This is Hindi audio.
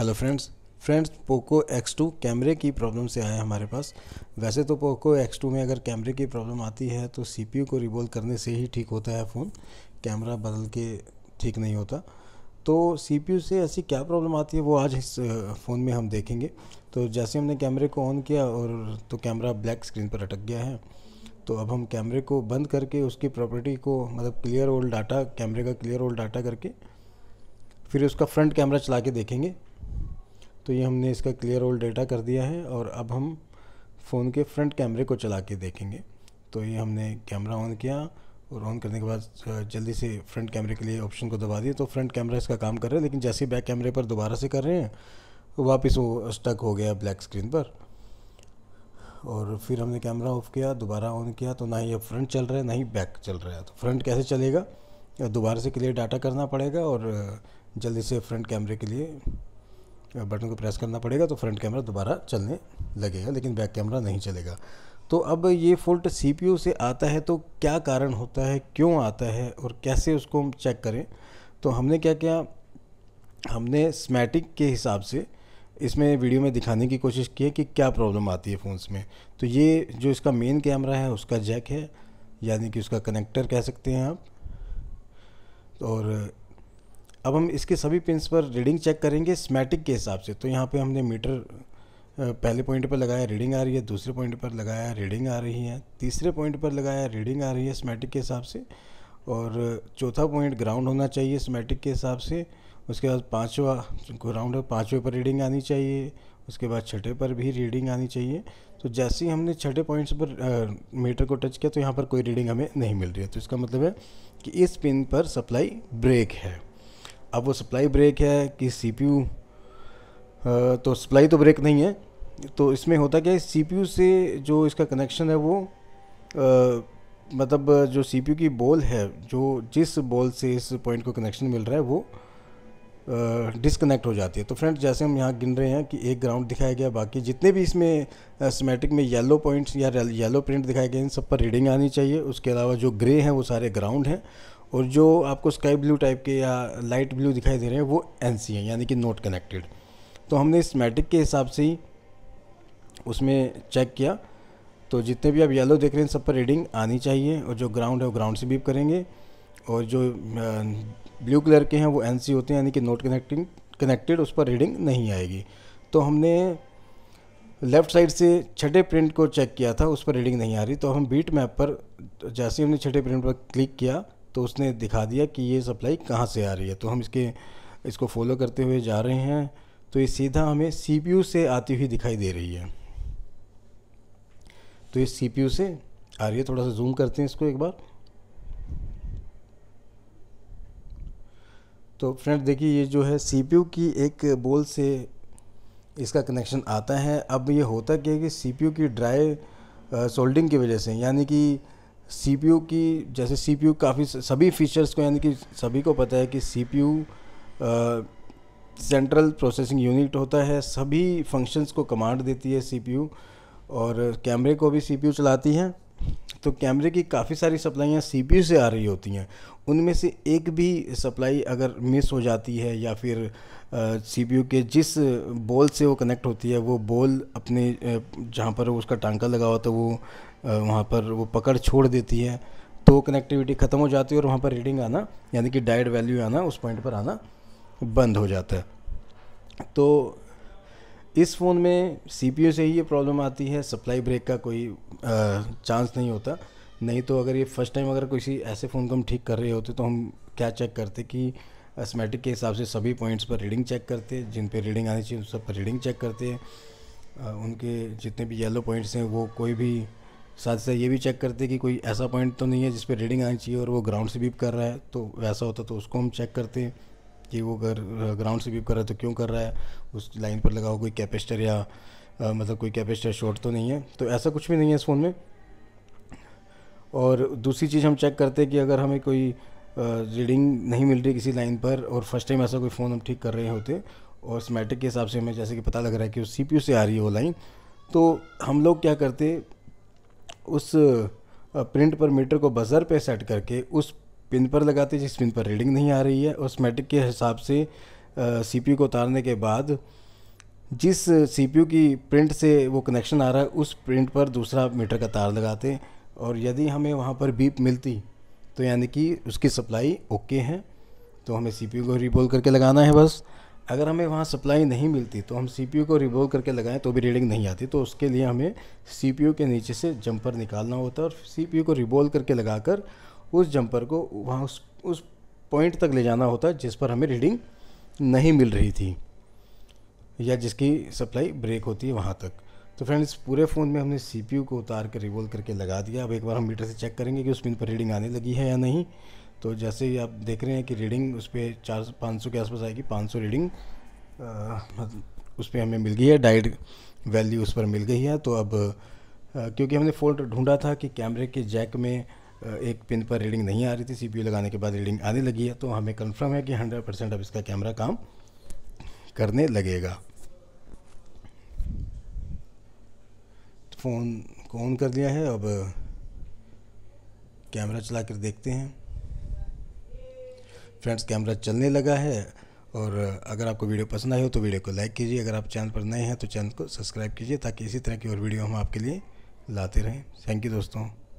hello friends friends Poco X2 कैमरे की प्रॉब्लम से आए हमारे पास वैसे तो पोको X2 में अगर कैमरे की प्रॉब्लम आती है तो सी को रिबोल करने से ही ठीक होता है फ़ोन कैमरा बदल के ठीक नहीं होता तो सी से ऐसी क्या प्रॉब्लम आती है वो आज इस फ़ोन में हम देखेंगे तो जैसे हमने कैमरे को ऑन किया और तो कैमरा ब्लैक स्क्रीन पर अटक गया है तो अब हम कैमरे को बंद करके उसकी प्रॉपर्टी को मतलब क्लियर ओल्ड डाटा कैमरे का क्लियर ओल्ड डाटा करके फिर उसका फ्रंट कैमरा चला के देखेंगे तो ये हमने इसका क्लियर ओल्ड डेटा कर दिया है और अब हम फ़ोन के फ्रंट कैमरे को चला के देखेंगे तो ये हमने कैमरा ऑन किया और ऑन करने के बाद जल्दी से फ्रंट कैमरे के लिए ऑप्शन को दबा दिया तो फ्रंट कैमरा इसका काम कर रहा है लेकिन जैसे ही बैक कैमरे पर दोबारा से कर रहे हैं वापस वो स्टक हो गया ब्लैक स्क्रीन पर और फिर हमने कैमरा ऑफ किया दोबारा ऑन किया तो ना ही अब फ्रंट चल रहा है ना ही बैक चल रहा है तो फ्रंट कैसे चलेगा दोबारा से क्लियर डाटा करना पड़ेगा और जल्दी से फ्रंट कैमरे के लिए बटन को प्रेस करना पड़ेगा तो फ्रंट कैमरा दोबारा चलने लगेगा लेकिन बैक कैमरा नहीं चलेगा तो अब ये फॉल्ट सीपीयू से आता है तो क्या कारण होता है क्यों आता है और कैसे उसको हम चेक करें तो हमने क्या किया हमने स्मैटिक के हिसाब से इसमें वीडियो में दिखाने की कोशिश की है कि क्या प्रॉब्लम आती है फ़ोन्स में तो ये जो इसका मेन कैमरा है उसका जैक है यानी कि उसका कनेक्टर कह सकते हैं आप और अब हम इसके सभी पिंस पर रीडिंग चेक करेंगे स्मैटिक के हिसाब से तो यहाँ पे हमने मीटर पहले पॉइंट पर लगाया रीडिंग आ रही है दूसरे पॉइंट पर लगाया रीडिंग आ रही है तीसरे पॉइंट पर लगाया रीडिंग आ रही है स्मैटिक के हिसाब से और चौथा पॉइंट ग्राउंड होना चाहिए स्मैटिक के हिसाब से उसके बाद पाँचवा ग्राउंड पाँचवें पर रीडिंग आनी चाहिए उसके बाद छठे पर भी रीडिंग आनी चाहिए तो जैसे ही हमने छठे पॉइंट्स पर मीटर को टच किया तो यहाँ पर कोई रीडिंग हमें नहीं मिल रही है तो इसका मतलब है कि इस पिन पर सप्लाई ब्रेक है अब वो सप्लाई ब्रेक है कि सी तो सप्लाई तो ब्रेक नहीं है तो इसमें होता क्या है सी से जो इसका कनेक्शन है वो आ, मतलब जो सी की बॉल है जो जिस बॉल से इस पॉइंट को कनेक्शन मिल रहा है वो डिसकनेक्ट हो जाती है तो फ्रेंड्स जैसे हम यहाँ गिन रहे हैं कि एक ग्राउंड दिखाया गया बाकी जितने भी इसमें सीमेटिक में येलो पॉइंट्स या येलो प्रिंट दिखाए गए इन सब पर रीडिंग आनी चाहिए उसके अलावा जो ग्रे हैं वो सारे ग्राउंड हैं और जो आपको स्काई ब्लू टाइप के या लाइट ब्लू दिखाई दे रहे हैं वो एन सी है यानी कि नोट कनेक्टेड तो हमने इस मैट्रिक के हिसाब से ही उसमें चेक किया तो जितने भी आप येलो देख रहे हैं सब पर रीडिंग आनी चाहिए और जो ग्राउंड है वो ग्राउंड से बीप करेंगे और जो ब्लू कलर के हैं वो एन सी होते हैं यानी कि नोट कनेक्टिंग कनेक्टेड उस पर रीडिंग नहीं आएगी तो हमने लेफ़्ट साइड से छठे प्रिंट को चेक किया था उस पर रीडिंग नहीं आ रही तो हम बीट मैप पर जैसे ही हमने छठे प्रिंट पर क्लिक किया तो उसने दिखा दिया कि ये सप्लाई कहाँ से आ रही है तो हम इसके इसको फॉलो करते हुए जा रहे हैं तो ये सीधा हमें सी से आती हुई दिखाई दे रही है तो ये सी से आ रही है थोड़ा सा जूम करते हैं इसको एक बार तो फ्रेंड देखिए ये जो है सी की एक बोल से इसका कनेक्शन आता है अब ये होता क्या है कि सी की ड्राई सोल्डिंग की वजह से यानी कि सी की जैसे सी काफ़ी सभी फीचर्स को यानी कि सभी को पता है कि सी सेंट्रल प्रोसेसिंग यूनिट होता है सभी फंक्शंस को कमांड देती है सी और कैमरे को भी सी चलाती है तो कैमरे की काफ़ी सारी सप्लाइयाँ सी से आ रही होती हैं उनमें से एक भी सप्लाई अगर मिस हो जाती है या फिर सी के जिस बोल से वो कनेक्ट होती है वो बोल अपने जहाँ पर उसका टांका लगा हुआ तो वो वहाँ पर वो पकड़ छोड़ देती है तो कनेक्टिविटी ख़त्म हो जाती है और वहाँ पर रीडिंग आना यानी कि डायड वैल्यू आना उस पॉइंट पर आना बंद हो जाता है तो इस फ़ोन में सी से ही ये प्रॉब्लम आती है सप्लाई ब्रेक का कोई चांस नहीं होता नहीं तो अगर ये फर्स्ट टाइम अगर किसी ऐसे फ़ोन को हम ठीक कर रहे होते तो हम क्या चेक करते कि असमेटिक के हिसाब से सभी पॉइंट्स पर रीडिंग चेक करते हैं जिन पे रीडिंग आनी चाहिए उन सब पर रीडिंग चेक करते हैं उनके जितने भी येलो पॉइंट्स हैं वो कोई भी साथ साथ ये भी चेक करते कि कोई ऐसा पॉइंट तो नहीं है जिस पर रीडिंग आनी चाहिए और वो ग्राउंड से बीप कर रहा है तो वैसा होता तो उसको हम चेक करते हैं कि वो अगर ग्राउंड से कर रहा है तो क्यों कर रहा है उस लाइन पर लगा हुआ कोई कैपेस्टर या आ, मतलब कोई कैपेस्टर शॉर्ट तो नहीं है तो ऐसा कुछ भी नहीं है इस फ़ोन में और दूसरी चीज़ हम चेक करते हैं कि अगर हमें कोई रीडिंग नहीं मिल रही किसी लाइन पर और फर्स्ट टाइम ऐसा कोई फ़ोन हम ठीक कर रहे होते और स्मैटिक के हिसाब से हमें जैसे कि पता लग रहा है कि उस सी से आ रही है वो लाइन तो हम लोग क्या करते उस प्रिंट पर मीटर को बज़र पे सेट करके उस पिन पर लगाते जिस पिन पर रीडिंग नहीं आ रही है ऑस्मेटिक के हिसाब से सीपीयू को उतारने के बाद जिस सीपीयू की प्रिंट से वो कनेक्शन आ रहा है उस प्रिंट पर दूसरा मीटर का तार लगाते और यदि हमें वहाँ पर बीप मिलती तो यानी कि उसकी सप्लाई ओके है तो हमें सीपीयू को रिबोल करके लगाना है बस अगर हमें वहाँ सप्लाई नहीं मिलती तो हम सीपीयू को रिबोल करके लगाएं तो भी रीडिंग नहीं आती तो उसके लिए हमें सीपीयू के नीचे से जंपर निकालना होता है और सीपीयू को रिबोल करके लगाकर उस जंपर को वहाँ उस उस पॉइंट तक ले जाना होता जिस पर हमें रीडिंग नहीं मिल रही थी या जिसकी सप्लाई ब्रेक होती है वहाँ तक तो फ्रेंड्स पूरे फ़ोन में हमने सीपीयू को उतार कर रिवोल्व करके लगा दिया अब एक बार हम मीटर से चेक करेंगे कि उस पिन पर रीडिंग आने लगी है या नहीं तो जैसे ही आप देख रहे हैं कि रीडिंग उस पर चार पाँच सौ के आसपास आएगी पाँच सौ रीडिंग मतलब उस पर हमें मिल गई है डाइड वैल्यू उस पर मिल गई है तो अब क्योंकि हमने फोल्ट ढूंढा था कि कैमरे के जैक में एक पिन पर रीडिंग नहीं आ रही थी सीपीयू लगाने के बाद रीडिंग आने लगी है तो हमें कंफर्म है कि 100 परसेंट अब इसका कैमरा काम करने लगेगा तो फ़ोन को ऑन कर दिया है अब कैमरा चला कर देखते हैं फ्रेंड्स कैमरा चलने लगा है और अगर आपको वीडियो पसंद आई हो तो वीडियो को लाइक कीजिए अगर आप चैनल पर नए हैं तो चैनल को सब्सक्राइब कीजिए ताकि इसी तरह की और वीडियो हम आपके लिए लाते रहें थैंक यू दोस्तों